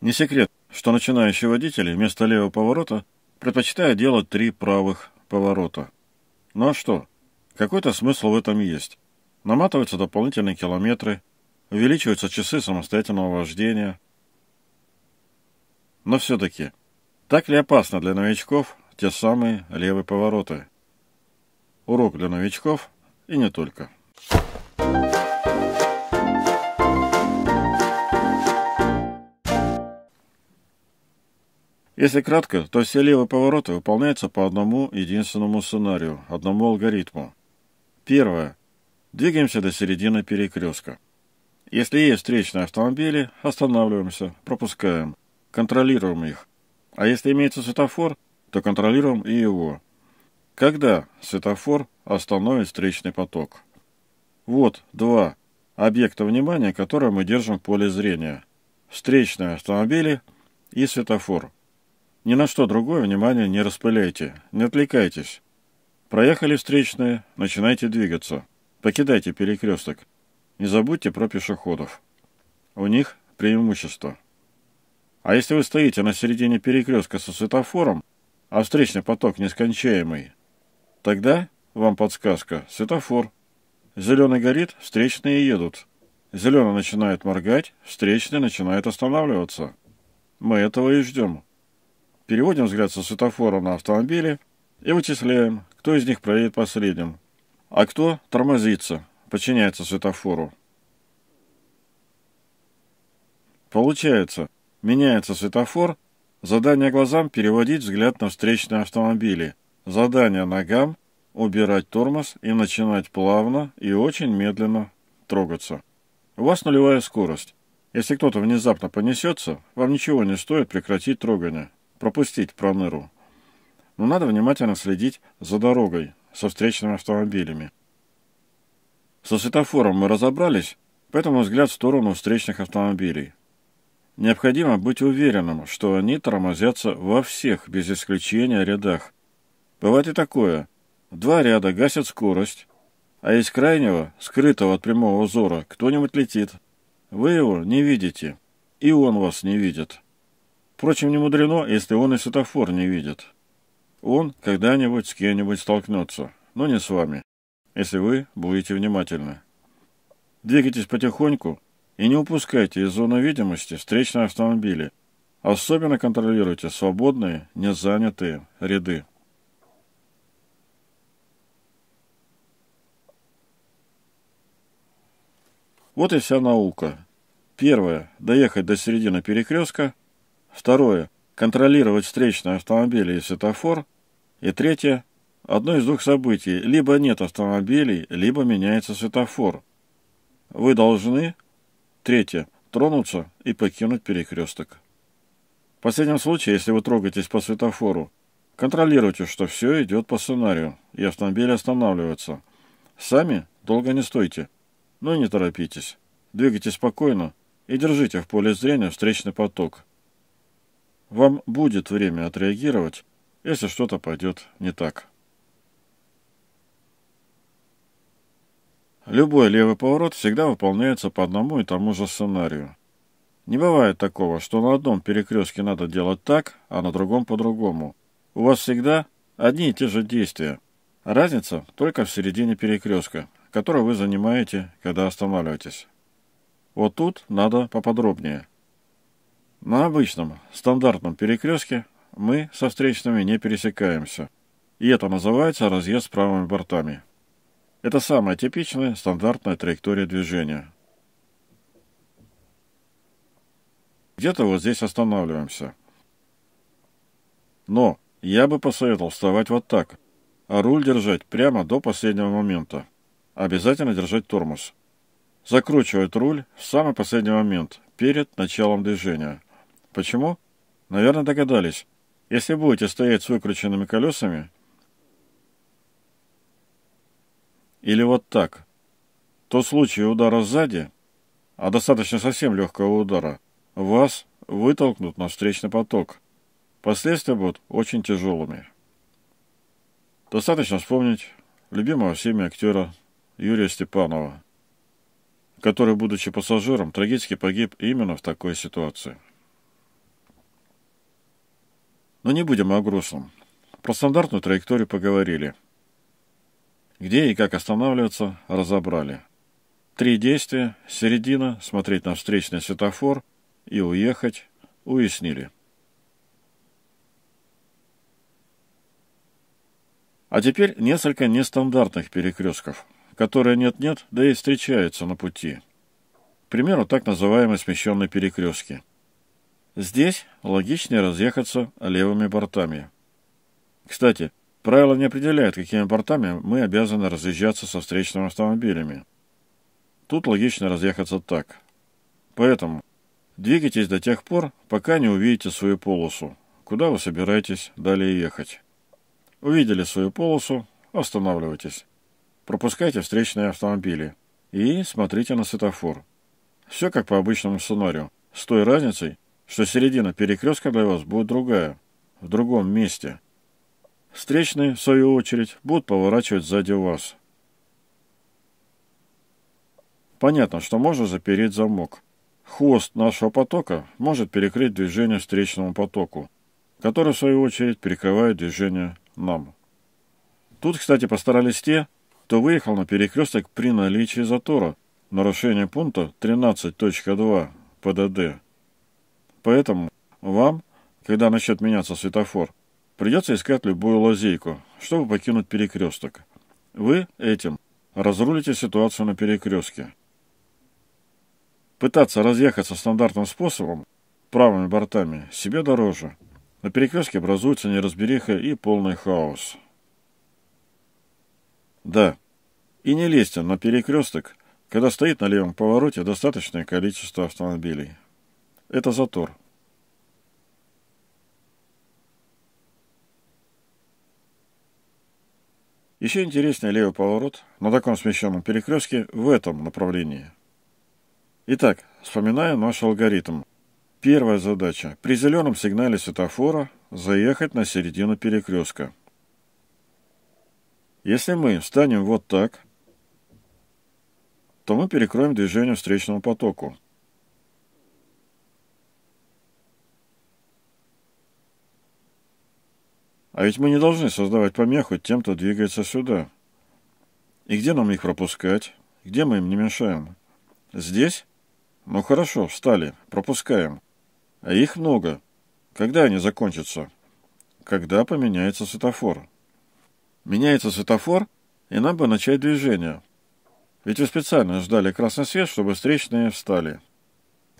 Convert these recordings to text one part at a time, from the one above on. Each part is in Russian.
Не секрет, что начинающие водители вместо левого поворота предпочитают делать три правых поворота. Ну а что? Какой-то смысл в этом есть. Наматываются дополнительные километры, увеличиваются часы самостоятельного вождения. Но все-таки, так ли опасно для новичков те самые левые повороты? Урок для новичков и не только. Если кратко, то все левые повороты выполняются по одному единственному сценарию, одному алгоритму. Первое. Двигаемся до середины перекрестка. Если есть встречные автомобили, останавливаемся, пропускаем, контролируем их. А если имеется светофор, то контролируем и его. Когда светофор остановит встречный поток? Вот два объекта внимания, которые мы держим в поле зрения. Встречные автомобили и светофор. Ни на что другое внимание не распыляйте, не отвлекайтесь. Проехали встречные, начинайте двигаться. Покидайте перекресток. Не забудьте про пешеходов. У них преимущество. А если вы стоите на середине перекрестка со светофором, а встречный поток нескончаемый, тогда вам подсказка – светофор. Зеленый горит, встречные едут. Зеленый начинает моргать, встречный начинает останавливаться. Мы этого и ждем. Переводим взгляд со светофора на автомобили и вычисляем, кто из них проедет последним, а кто тормозится, подчиняется светофору. Получается, меняется светофор, задание глазам переводить взгляд на встречные автомобили, задание ногам убирать тормоз и начинать плавно и очень медленно трогаться. У вас нулевая скорость. Если кто-то внезапно понесется, вам ничего не стоит прекратить трогание пропустить Проныру. Но надо внимательно следить за дорогой, со встречными автомобилями. Со светофором мы разобрались, поэтому взгляд в сторону встречных автомобилей. Необходимо быть уверенным, что они тормозятся во всех, без исключения, рядах. Бывает и такое. Два ряда гасят скорость, а из крайнего, скрытого от прямого взора, кто-нибудь летит. Вы его не видите, и он вас не видит. Впрочем, не мудрено, если он и светофор не видит. Он когда-нибудь с кем-нибудь столкнется, но не с вами, если вы будете внимательны. Двигайтесь потихоньку и не упускайте из зоны видимости встречные автомобили. Особенно контролируйте свободные, незанятые ряды. Вот и вся наука. Первое – доехать до середины перекрестка – Второе. Контролировать встречные автомобили и светофор. И третье. Одно из двух событий. Либо нет автомобилей, либо меняется светофор. Вы должны... Третье. Тронуться и покинуть перекресток. В последнем случае, если вы трогаетесь по светофору, контролируйте, что все идет по сценарию, и автомобиль останавливается. Сами долго не стойте, но не торопитесь. Двигайте спокойно и держите в поле зрения встречный поток – вам будет время отреагировать, если что-то пойдет не так. Любой левый поворот всегда выполняется по одному и тому же сценарию. Не бывает такого, что на одном перекрестке надо делать так, а на другом по-другому. У вас всегда одни и те же действия. Разница только в середине перекрестка, который вы занимаете, когда останавливаетесь. Вот тут надо поподробнее. На обычном, стандартном перекрестке мы со встречными не пересекаемся. И это называется разъезд с правыми бортами. Это самая типичная стандартная траектория движения. Где-то вот здесь останавливаемся. Но я бы посоветовал вставать вот так, а руль держать прямо до последнего момента. Обязательно держать тормоз. Закручивать руль в самый последний момент, перед началом движения – Почему? Наверное, догадались. Если будете стоять с выкрученными колесами... Или вот так. То в случае удара сзади, а достаточно совсем легкого удара, вас вытолкнут на встречный поток. Последствия будут очень тяжелыми. Достаточно вспомнить любимого всеми актера Юрия Степанова, который, будучи пассажиром, трагически погиб именно в такой ситуации. Но не будем о грустном. Про стандартную траекторию поговорили. Где и как останавливаться, разобрали. Три действия, середина, смотреть на встречный светофор и уехать, уяснили. А теперь несколько нестандартных перекрестков, которые нет-нет, да и встречаются на пути. К примеру, так называемые смещенные перекрестки – Здесь логичнее разъехаться левыми бортами. Кстати, правила не определяют, какими бортами мы обязаны разъезжаться со встречными автомобилями. Тут логично разъехаться так. Поэтому двигайтесь до тех пор, пока не увидите свою полосу, куда вы собираетесь далее ехать. Увидели свою полосу, останавливайтесь. Пропускайте встречные автомобили и смотрите на светофор. Все как по обычному сценарию, с той разницей, что середина перекрестка для вас будет другая, в другом месте. Встречные, в свою очередь, будут поворачивать сзади вас. Понятно, что можно запереть замок. Хвост нашего потока может перекрыть движение встречному потоку, который, в свою очередь, перекрывает движение нам. Тут, кстати, постарались те, кто выехал на перекресток при наличии затора, нарушение пункта 13.2 ПДД Поэтому вам, когда начнет меняться светофор, придется искать любую лазейку, чтобы покинуть перекресток. Вы этим разрулите ситуацию на перекрестке. Пытаться разъехаться стандартным способом, правыми бортами, себе дороже. На перекрестке образуется неразбериха и полный хаос. Да, и не лезьте на перекресток, когда стоит на левом повороте достаточное количество автомобилей. Это затор. Еще интереснее левый поворот на таком смещенном перекрестке в этом направлении. Итак, вспоминаем наш алгоритм. Первая задача. При зеленом сигнале светофора заехать на середину перекрестка. Если мы встанем вот так, то мы перекроем движение встречному потоку. А ведь мы не должны создавать помеху тем, кто двигается сюда. И где нам их пропускать? Где мы им не мешаем? Здесь? Ну хорошо, встали, пропускаем. А их много. Когда они закончатся? Когда поменяется светофор? Меняется светофор, и нам бы начать движение. Ведь вы специально ждали красный свет, чтобы встречные встали.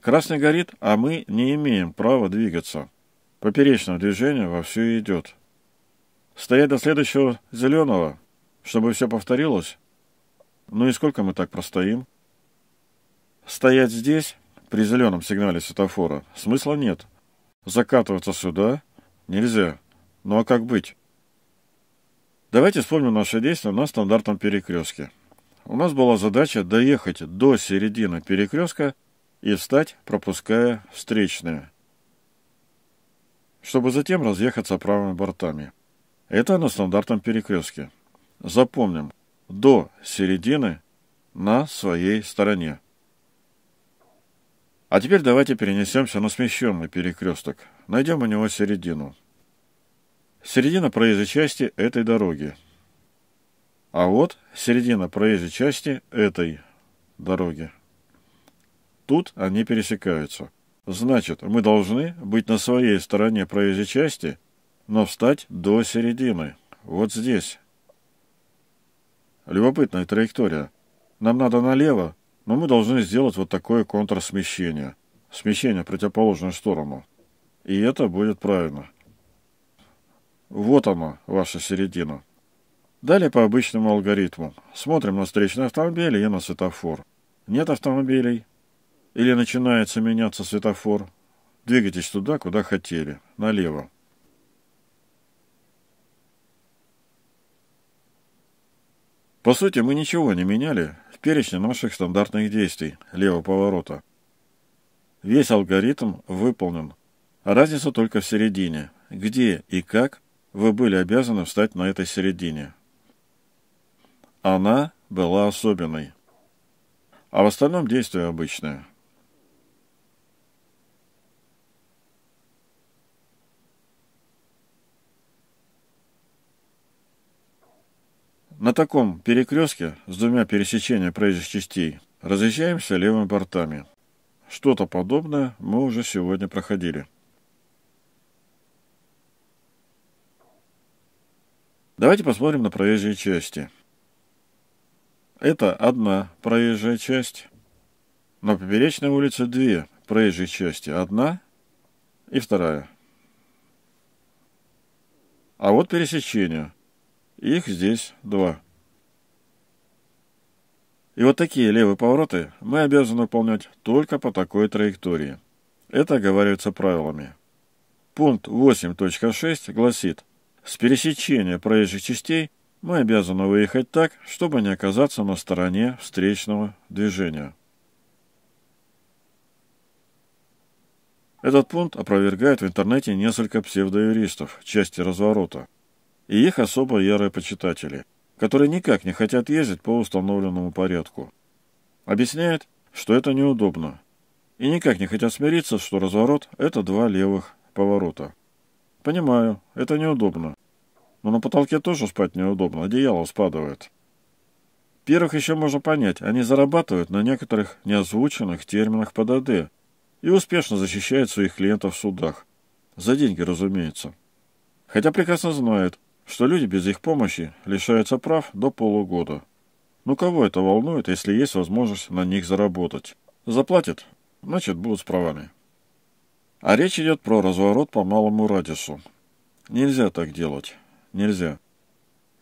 Красный горит, а мы не имеем права двигаться. Поперечное движение вовсю идет. Стоять до следующего зеленого, чтобы все повторилось? Ну и сколько мы так простоим? Стоять здесь, при зеленом сигнале светофора, смысла нет. Закатываться сюда нельзя. Ну а как быть? Давайте вспомним наши действия на стандартном перекрестке. У нас была задача доехать до середины перекрестка и встать, пропуская встречные, чтобы затем разъехаться правыми бортами. Это на стандартном перекрестке. Запомним, до середины на своей стороне. А теперь давайте перенесемся на смещенный перекресток. Найдем у него середину. Середина проезжей части этой дороги. А вот середина проезжей части этой дороги. Тут они пересекаются. Значит, мы должны быть на своей стороне проезжей части – но встать до середины, вот здесь. Любопытная траектория. Нам надо налево, но мы должны сделать вот такое контрсмещение. Смещение в противоположную сторону. И это будет правильно. Вот она, ваша середина. Далее по обычному алгоритму. Смотрим на встречный автомобиль и на светофор. Нет автомобилей. Или начинается меняться светофор. Двигайтесь туда, куда хотели. Налево. По сути, мы ничего не меняли в перечне наших стандартных действий левого поворота. Весь алгоритм выполнен. А разница только в середине. Где и как вы были обязаны встать на этой середине. Она была особенной. А в остальном действие обычное – На таком перекрестке с двумя пересечениями проезжих частей разъезжаемся левыми бортами. Что-то подобное мы уже сегодня проходили. Давайте посмотрим на проезжие части. Это одна проезжая часть. На поперечной улице две проезжие части. Одна и вторая. А вот пересечение. Их здесь два. И вот такие левые повороты мы обязаны выполнять только по такой траектории. Это оговаривается правилами. Пункт 8.6 гласит, с пересечения проезжих частей мы обязаны выехать так, чтобы не оказаться на стороне встречного движения. Этот пункт опровергает в интернете несколько псевдоюристов части разворота и их особо ярые почитатели, которые никак не хотят ездить по установленному порядку. Объясняет, что это неудобно, и никак не хотят смириться, что разворот – это два левых поворота. Понимаю, это неудобно. Но на потолке тоже спать неудобно, одеяло спадывает. Первых еще можно понять, они зарабатывают на некоторых неозвученных терминах ПДД и успешно защищают своих клиентов в судах. За деньги, разумеется. Хотя прекрасно знают, что люди без их помощи лишаются прав до полугода. Ну кого это волнует, если есть возможность на них заработать? Заплатят, значит будут с правами. А речь идет про разворот по малому радиусу. Нельзя так делать. Нельзя.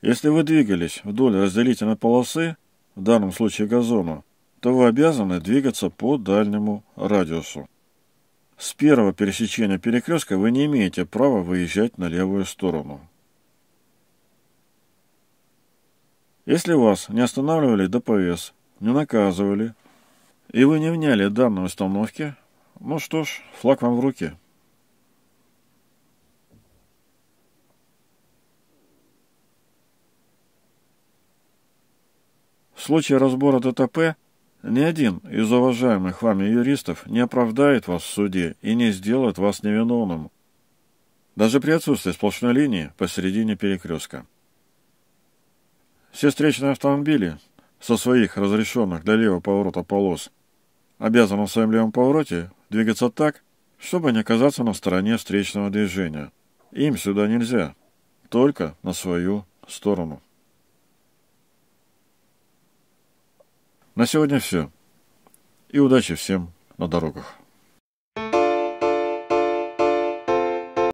Если вы двигались вдоль разделительной полосы, в данном случае газона, то вы обязаны двигаться по дальнему радиусу. С первого пересечения перекрестка вы не имеете права выезжать на левую сторону. Если вас не останавливали ДПС, не наказывали, и вы не вняли данной установке, ну что ж, флаг вам в руки. В случае разбора ДТП ни один из уважаемых вами юристов не оправдает вас в суде и не сделает вас невиновным, даже при отсутствии сплошной линии посередине перекрестка. Все встречные автомобили со своих разрешенных для левого поворота полос обязаны в своем левом повороте двигаться так, чтобы не оказаться на стороне встречного движения. Им сюда нельзя, только на свою сторону. На сегодня все. И удачи всем на дорогах.